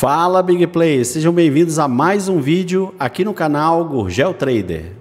Fala Big Play, sejam bem-vindos a mais um vídeo aqui no canal Gurgel Trader.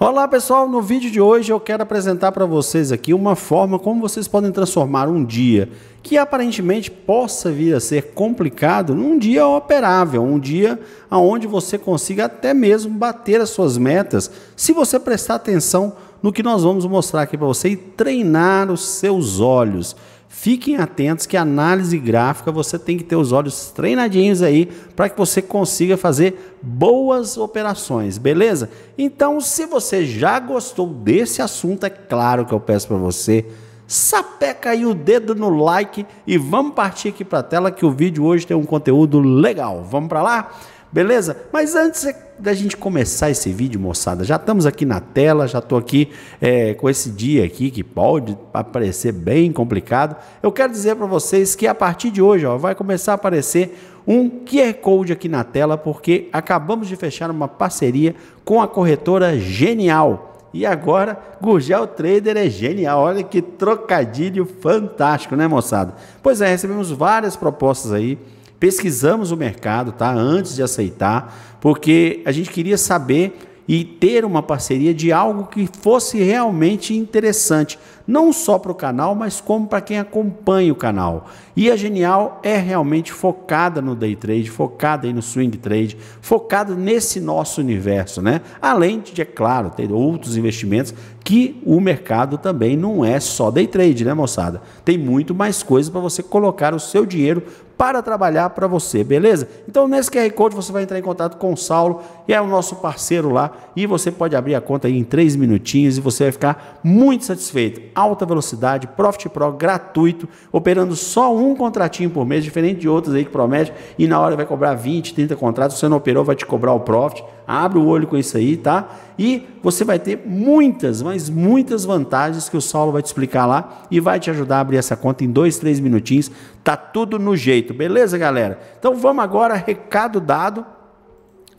Olá pessoal, no vídeo de hoje eu quero apresentar para vocês aqui uma forma como vocês podem transformar um dia que aparentemente possa vir a ser complicado num dia operável, um dia aonde você consiga até mesmo bater as suas metas, se você prestar atenção no que nós vamos mostrar aqui para você e treinar os seus olhos. Fiquem atentos que análise gráfica você tem que ter os olhos treinadinhos aí para que você consiga fazer boas operações, beleza? Então, se você já gostou desse assunto, é claro que eu peço para você sapeca aí o dedo no like e vamos partir aqui para a tela que o vídeo hoje tem um conteúdo legal. Vamos para lá? Beleza? Mas antes da gente começar esse vídeo, moçada, já estamos aqui na tela, já estou aqui é, com esse dia aqui que pode aparecer bem complicado. Eu quero dizer para vocês que a partir de hoje ó, vai começar a aparecer um QR Code aqui na tela, porque acabamos de fechar uma parceria com a corretora Genial. E agora, Gurgel Trader é genial. Olha que trocadilho fantástico, né, moçada? Pois é, recebemos várias propostas aí Pesquisamos o mercado, tá? Antes de aceitar, porque a gente queria saber e ter uma parceria de algo que fosse realmente interessante, não só para o canal, mas como para quem acompanha o canal. E a Genial é realmente focada no day trade, focada aí no swing trade, focada nesse nosso universo, né? Além de, é claro, ter outros investimentos que o mercado também não é só day trade, né, moçada? Tem muito mais coisas para você colocar o seu dinheiro para trabalhar para você, beleza? Então, nesse QR Code você vai entrar em contato com o Saulo, que é o nosso parceiro lá, e você pode abrir a conta aí em 3 minutinhos e você vai ficar muito satisfeito. Alta velocidade, Profit Pro gratuito, operando só um contratinho por mês, diferente de outros aí que promete, e na hora vai cobrar 20, 30 contratos, se você não operou, vai te cobrar o Profit. Abre o olho com isso aí, tá? E você vai ter muitas, mas muitas vantagens que o Saulo vai te explicar lá e vai te ajudar a abrir essa conta em dois, três minutinhos. Tá tudo no jeito, beleza, galera? Então vamos agora, recado dado.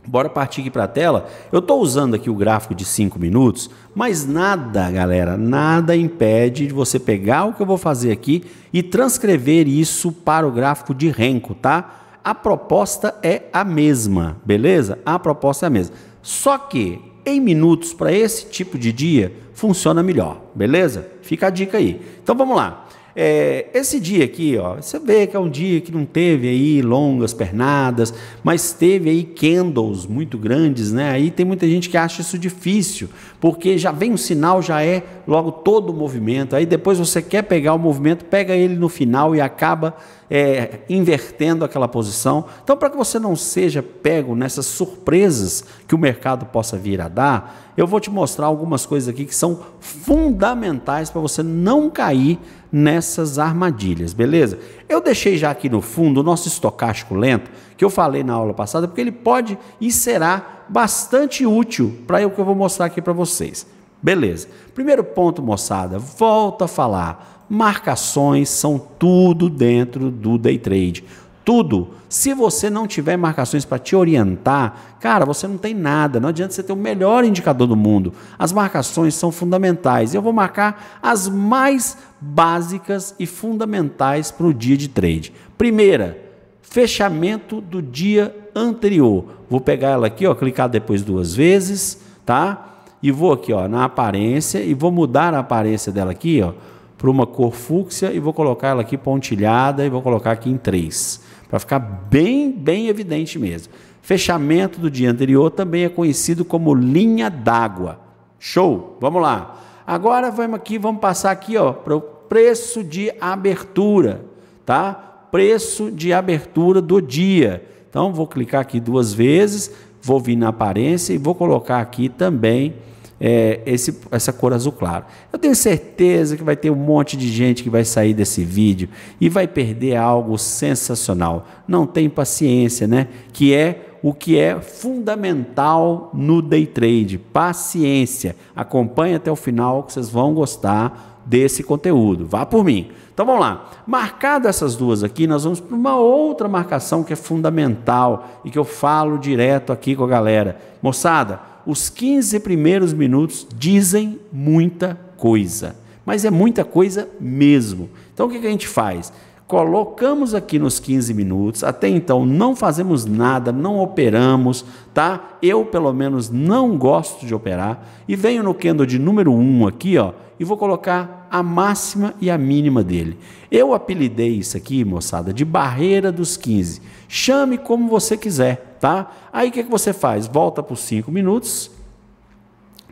Bora partir aqui para a tela. Eu estou usando aqui o gráfico de 5 minutos, mas nada, galera, nada impede de você pegar o que eu vou fazer aqui e transcrever isso para o gráfico de renco, tá? A proposta é a mesma, beleza? A proposta é a mesma. Só que em minutos para esse tipo de dia funciona melhor, beleza? Fica a dica aí. Então vamos lá. É, esse dia aqui, ó, você vê que é um dia que não teve aí longas pernadas, mas teve aí candles muito grandes, né? Aí tem muita gente que acha isso difícil, porque já vem um sinal, já é logo todo o movimento. Aí depois você quer pegar o movimento, pega ele no final e acaba é, invertendo aquela posição. Então, para que você não seja pego nessas surpresas que o mercado possa vir a dar, eu vou te mostrar algumas coisas aqui que são fundamentais para você não cair nessas armadilhas, beleza? Eu deixei já aqui no fundo o nosso estocástico lento, que eu falei na aula passada, porque ele pode e será bastante útil para o que eu vou mostrar aqui para vocês. Beleza. Primeiro ponto, moçada, volta a falar. Marcações são tudo dentro do day trade tudo. Se você não tiver marcações para te orientar, cara, você não tem nada. Não adianta você ter o melhor indicador do mundo. As marcações são fundamentais. Eu vou marcar as mais básicas e fundamentais para o dia de trade. Primeira, fechamento do dia anterior. Vou pegar ela aqui, ó, clicar depois duas vezes, tá? E vou aqui, ó, na aparência e vou mudar a aparência dela aqui, ó, para uma cor fúcsia e vou colocar ela aqui pontilhada e vou colocar aqui em 3 para ficar bem, bem evidente mesmo. Fechamento do dia anterior também é conhecido como linha d'água. Show, vamos lá. Agora vamos aqui, vamos passar aqui, ó, para o preço de abertura, tá? Preço de abertura do dia. Então vou clicar aqui duas vezes, vou vir na aparência e vou colocar aqui também é, esse, essa cor azul claro. Eu tenho certeza que vai ter um monte de gente que vai sair desse vídeo e vai perder algo sensacional. Não tem paciência, né? Que é o que é fundamental no day trade. Paciência. Acompanhe até o final que vocês vão gostar desse conteúdo. Vá por mim. Então vamos lá. Marcado essas duas aqui, nós vamos para uma outra marcação que é fundamental e que eu falo direto aqui com a galera. Moçada, os 15 primeiros minutos dizem muita coisa, mas é muita coisa mesmo. Então o que, a gente faz? colocamos aqui nos 15 minutos. Até então não fazemos nada, não operamos, tá? Eu pelo menos não gosto de operar e venho no candle de número 1 aqui, ó, e vou colocar a máxima e a mínima dele. Eu apelidei isso aqui, moçada, de barreira dos 15. Chame como você quiser, tá? Aí o que, que você faz? Volta por 5 minutos.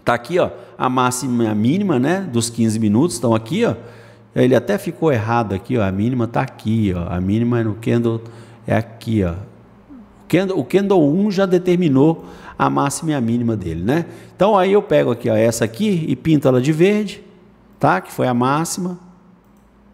Tá aqui, ó, a máxima e a mínima, né, dos 15 minutos estão aqui, ó. Ele até ficou errado aqui, ó, a mínima tá aqui, ó. A mínima é no candle é aqui, ó. O candle 1 já determinou a máxima e a mínima dele, né? Então aí eu pego aqui, ó, essa aqui e pinto ela de verde tá? Que foi a máxima,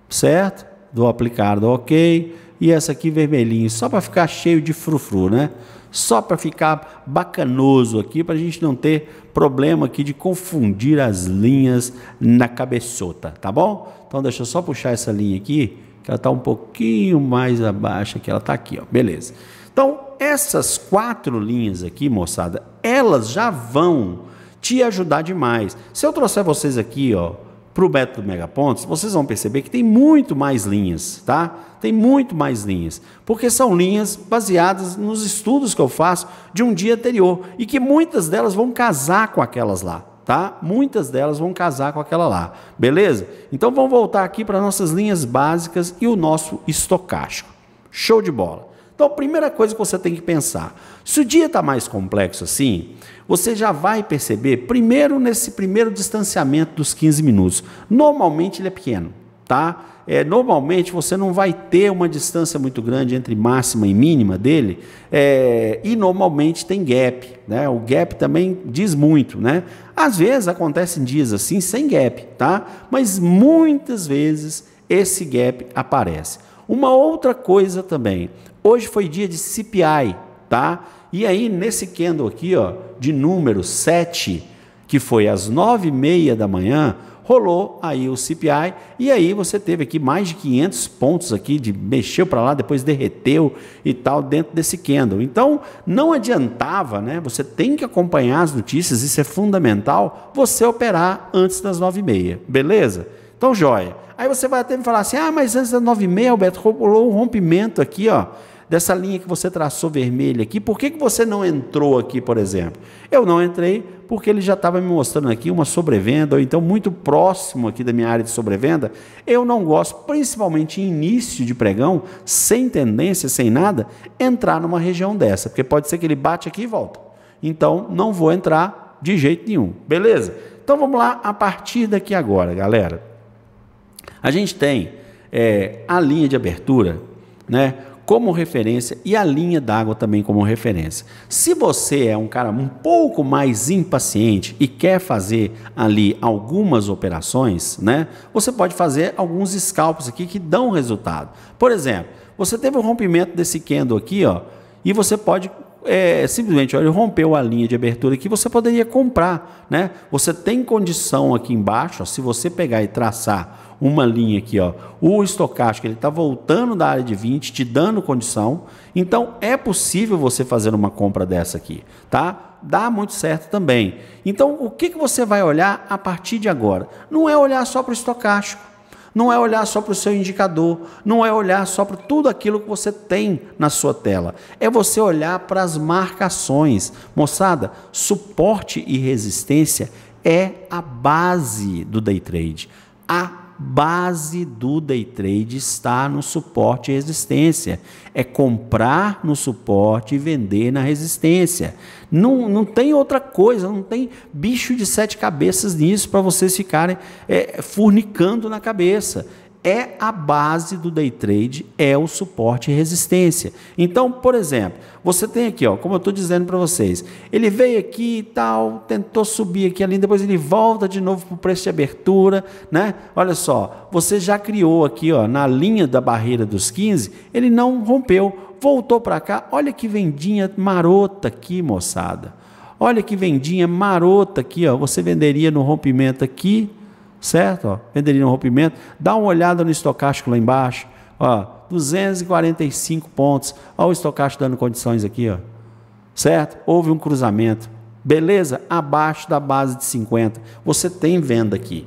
certo? Do aplicar do ok. E essa aqui vermelhinho, só para ficar cheio de frufru, né? Só para ficar bacanoso aqui, para a gente não ter problema aqui de confundir as linhas na cabeçota, tá bom? Então deixa eu só puxar essa linha aqui, que ela está um pouquinho mais abaixo, que ela está aqui, ó. Beleza. Então, essas quatro linhas aqui, moçada, elas já vão te ajudar demais. Se eu trouxer vocês aqui, ó, para o método Megapontos, vocês vão perceber que tem muito mais linhas, tá? Tem muito mais linhas, porque são linhas baseadas nos estudos que eu faço de um dia anterior e que muitas delas vão casar com aquelas lá, tá? Muitas delas vão casar com aquela lá, beleza? Então vamos voltar aqui para nossas linhas básicas e o nosso estocástico. Show de bola. Então, a primeira coisa que você tem que pensar: se o dia está mais complexo assim, você já vai perceber, primeiro nesse primeiro distanciamento dos 15 minutos. Normalmente ele é pequeno, tá? É, normalmente você não vai ter uma distância muito grande entre máxima e mínima dele, é, e normalmente tem gap, né? O gap também diz muito, né? Às vezes acontecem dias assim sem gap, tá? Mas muitas vezes esse gap aparece. Uma outra coisa também, Hoje foi dia de CPI, tá? E aí, nesse candle aqui, ó, de número 7, que foi às 9h30 da manhã, rolou aí o CPI e aí você teve aqui mais de 500 pontos aqui de mexeu para lá, depois derreteu e tal dentro desse candle. Então, não adiantava, né? Você tem que acompanhar as notícias, isso é fundamental, você operar antes das 9h30, beleza? Então, joia. Aí você vai até me falar assim: ah, mas antes da o Alberto, rolou um rompimento aqui, ó, dessa linha que você traçou vermelha aqui. Por que, que você não entrou aqui, por exemplo? Eu não entrei porque ele já estava me mostrando aqui uma sobrevenda, ou então muito próximo aqui da minha área de sobrevenda. Eu não gosto, principalmente em início de pregão, sem tendência, sem nada, entrar numa região dessa, porque pode ser que ele bate aqui e volta. Então, não vou entrar de jeito nenhum, beleza? Então vamos lá a partir daqui agora, galera. A gente tem é, a linha de abertura, né? Como referência e a linha d'água também como referência. Se você é um cara um pouco mais impaciente e quer fazer ali algumas operações, né? Você pode fazer alguns scalps aqui que dão resultado. Por exemplo, você teve o um rompimento desse candle aqui, ó, e você pode é, simplesmente, olha, rompeu a linha de abertura aqui, você poderia comprar, né? Você tem condição aqui embaixo, ó, se você pegar e traçar uma linha aqui, ó, o estocástico ele está voltando da área de 20, te dando condição, então é possível você fazer uma compra dessa aqui, tá? Dá muito certo também. Então, o que, que você vai olhar a partir de agora? Não é olhar só para o estocástico, não é olhar só para o seu indicador, não é olhar só para tudo aquilo que você tem na sua tela, é você olhar para as marcações. Moçada, suporte e resistência é a base do day trade. A base do day trade está no suporte e resistência. É comprar no suporte e vender na resistência. Não, não tem outra coisa, não tem bicho de sete cabeças nisso para vocês ficarem é, furnicando na cabeça é a base do day trade, é o suporte e resistência. Então, por exemplo, você tem aqui, ó, como eu estou dizendo para vocês, ele veio aqui e tal, tentou subir aqui ali, depois ele volta de novo para o preço de abertura, né? Olha só, você já criou aqui, ó, na linha da barreira dos 15, ele não rompeu, voltou para cá, olha que vendinha marota aqui, moçada. Olha que vendinha marota aqui, ó. Você venderia no rompimento aqui, certo? Ó, venderia um rompimento. Dá uma olhada no estocástico lá embaixo, ó, 245 pontos. Olha o estocástico dando condições aqui, ó, certo? Houve um cruzamento, beleza? Abaixo da base de 50. Você tem venda aqui,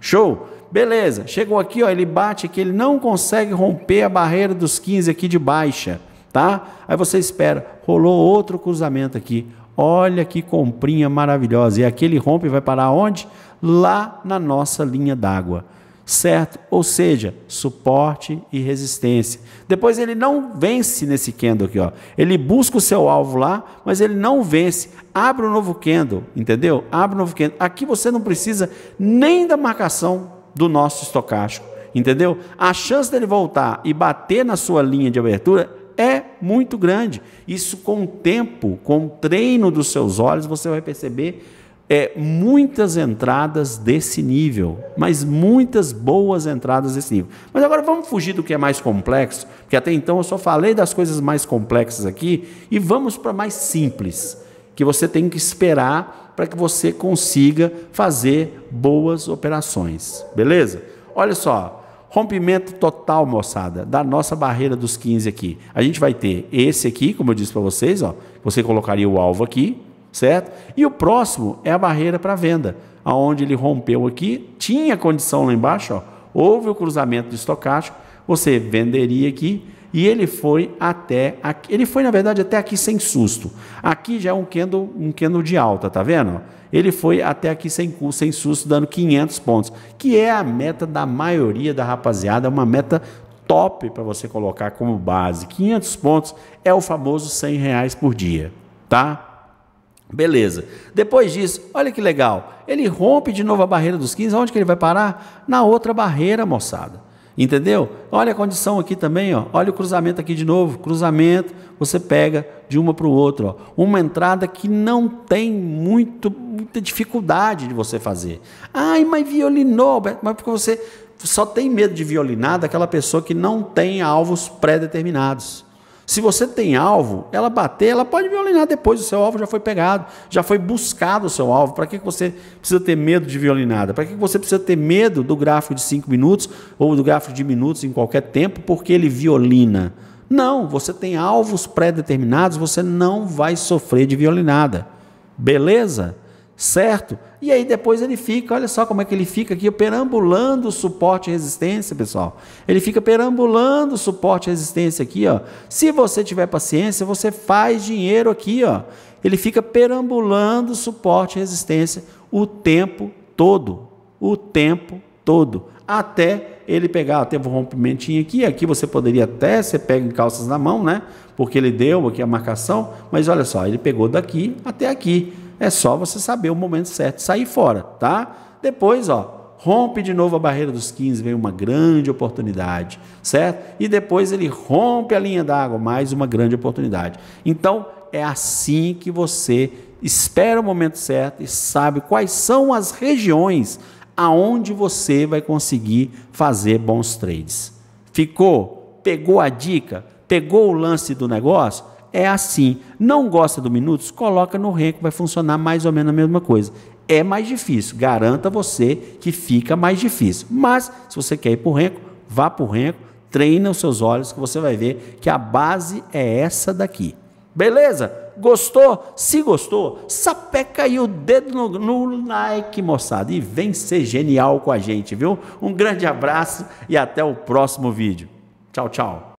show? Beleza, chegou aqui, ó, ele bate aqui, ele não consegue romper a barreira dos 15 aqui de baixa, tá? Aí você espera, rolou outro cruzamento aqui, Olha que comprinha maravilhosa. E aquele rompe vai parar onde? Lá na nossa linha d'água. Certo? Ou seja, suporte e resistência. Depois ele não vence nesse candle aqui, ó. Ele busca o seu alvo lá, mas ele não vence. Abre um novo candle, entendeu? Abre um novo candle. Aqui você não precisa nem da marcação do nosso estocástico entendeu? A chance dele voltar e bater na sua linha de abertura é muito grande. Isso com o tempo, com o treino dos seus olhos, você vai perceber é, muitas entradas desse nível, mas muitas boas entradas desse nível. Mas agora vamos fugir do que é mais complexo, porque até então eu só falei das coisas mais complexas aqui, e vamos para mais simples, que você tem que esperar para que você consiga fazer boas operações, beleza? Olha só, Rompimento total, moçada, da nossa barreira dos 15 aqui. A gente vai ter esse aqui, como eu disse para vocês, ó, você colocaria o alvo aqui, certo? E o próximo é a barreira para venda, aonde ele rompeu aqui, tinha condição lá embaixo, ó, houve o cruzamento de estocástico, você venderia aqui e ele foi até aqui. Ele foi, na verdade, até aqui sem susto. Aqui já é um candle, um candle de alta, tá vendo? Ele foi até aqui sem, sem susto, dando 500 pontos, que é a meta da maioria da rapaziada, uma meta top para você colocar como base. 500 pontos é o famoso 100 reais por dia, tá? Beleza. Depois disso, olha que legal. Ele rompe de novo a barreira dos 15. Onde que ele vai parar? Na outra barreira, moçada. Entendeu? Olha a condição aqui também, ó. olha o cruzamento aqui de novo. Cruzamento, você pega de uma para o outro. Ó. Uma entrada que não tem muito, muita dificuldade de você fazer. Ai, mas violinou, mas porque você só tem medo de violinar daquela pessoa que não tem alvos pré-determinados. Se você tem alvo, ela bater, ela pode violinar depois. O seu alvo já foi pegado, já foi buscado o seu alvo. Para que você precisa ter medo de violinada? Para que você precisa ter medo do gráfico de 5 minutos ou do gráfico de minutos em qualquer tempo porque ele violina? Não, você tem alvos pré-determinados, você não vai sofrer de violinada. Beleza? certo? E aí depois ele fica, olha só como é que ele fica aqui, perambulando o suporte e resistência, pessoal. Ele fica perambulando o suporte e resistência aqui, ó. Se você tiver paciência, você faz dinheiro aqui, ó. Ele fica perambulando o suporte e resistência o tempo todo, o tempo todo, até ele pegar, teve um rompimentinho aqui, aqui você poderia até, você pega em calças na mão, né? Porque ele deu aqui a marcação, mas olha só, ele pegou daqui até aqui. É só você saber o momento certo, sair fora, tá? Depois, ó, rompe de novo a barreira dos 15, vem uma grande oportunidade, certo? E depois ele rompe a linha d'água, mais uma grande oportunidade. Então, é assim que você espera o momento certo e sabe quais são as regiões aonde você vai conseguir fazer bons trades. Ficou? Pegou a dica? Pegou o lance do negócio? é assim. Não gosta do minutos? Coloca no renko, vai funcionar mais ou menos a mesma coisa. É mais difícil, garanta você que fica mais difícil. Mas se você quer ir para o Renko, vá para o Renko, treina os seus olhos que você vai ver que a base é essa daqui. Beleza? Gostou? Se gostou, sapeca aí o dedo no, no like, moçada, e vem ser genial com a gente, viu? Um grande abraço e até o próximo vídeo. Tchau, tchau.